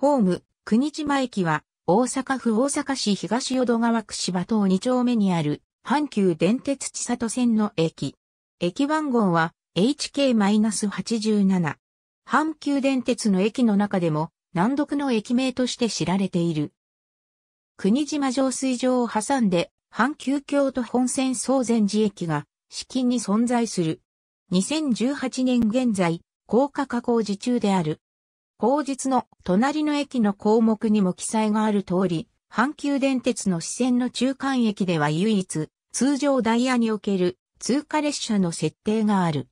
ホーム、国島駅は、大阪府大阪市東淀川区芝東2丁目にある、阪急電鉄千里線の駅。駅番号は HK-87。阪急電鉄の駅の中でも、難読の駅名として知られている。国島浄水場を挟んで、阪急京都本線総前寺駅が、至近に存在する。2018年現在、高架加工時中である。後日の隣の駅の項目にも記載がある通り、阪急電鉄の支線の中間駅では唯一、通常ダイヤにおける通過列車の設定がある。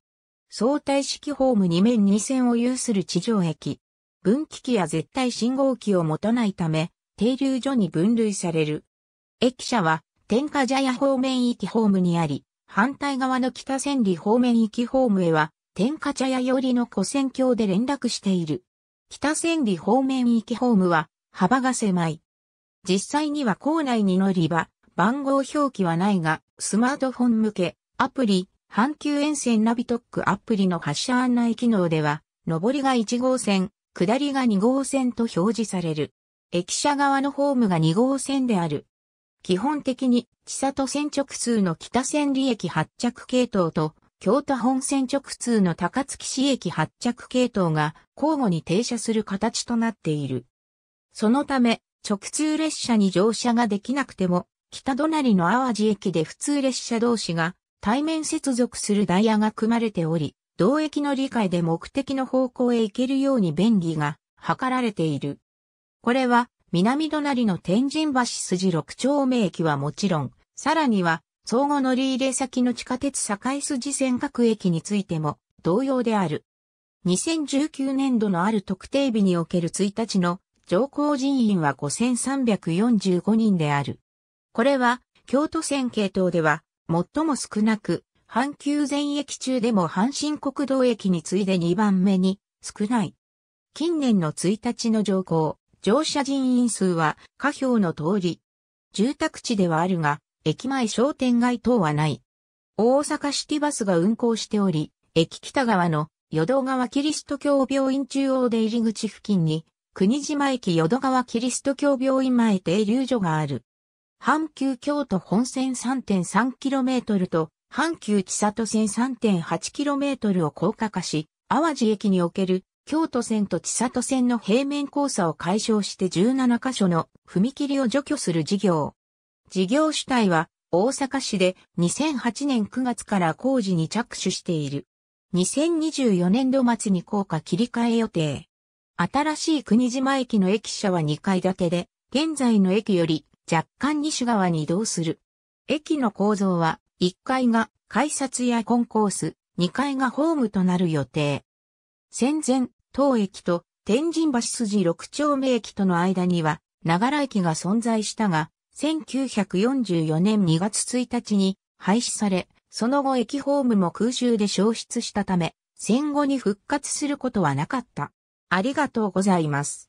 相対式ホーム2面2線を有する地上駅。分岐器や絶対信号機を持たないため、停留所に分類される。駅舎は、天下茶屋方面行きホームにあり、反対側の北千里方面行きホームへは、天下茶屋寄りの古線橋で連絡している。北千里方面行きホームは幅が狭い。実際には校内に乗り場、番号表記はないが、スマートフォン向け、アプリ、阪急沿線ナビトックアプリの発車案内機能では、上りが1号線、下りが2号線と表示される。駅舎側のホームが2号線である。基本的に、千里線直通の北千里駅発着系統と、京都本線直通の高槻市駅発着系統が交互に停車する形となっている。そのため、直通列車に乗車ができなくても、北隣の淡路駅で普通列車同士が対面接続するダイヤが組まれており、同駅の理解で目的の方向へ行けるように便宜が図られている。これは、南隣の天神橋筋六丁目駅はもちろん、さらには、相互乗り入れ先の地下鉄堺筋線各駅についても同様である。2019年度のある特定日における1日の乗降人員は5345人である。これは京都線系統では最も少なく、阪急全駅中でも阪神国道駅に次いで2番目に少ない。近年の1日の乗降、乗車人員数は下表の通り。住宅地ではあるが、駅前商店街等はない。大阪シティバスが運行しており、駅北側の淀川キリスト教病院中央出入り口付近に、国島駅淀川キリスト教病院前停留所がある。阪急京都本線 3.3km と、阪急千里線 3.8km を高架化し、淡路駅における京都線と千里線の平面交差を解消して17カ所の踏切を除去する事業。事業主体は大阪市で2008年9月から工事に着手している。2024年度末に効果切り替え予定。新しい国島駅の駅舎は2階建てで、現在の駅より若干西側に移動する。駅の構造は1階が改札やコンコース、2階がホームとなる予定。戦前、当駅と天神橋筋6丁目駅との間には、長良駅が存在したが、1944年2月1日に廃止され、その後駅ホームも空襲で消失したため、戦後に復活することはなかった。ありがとうございます。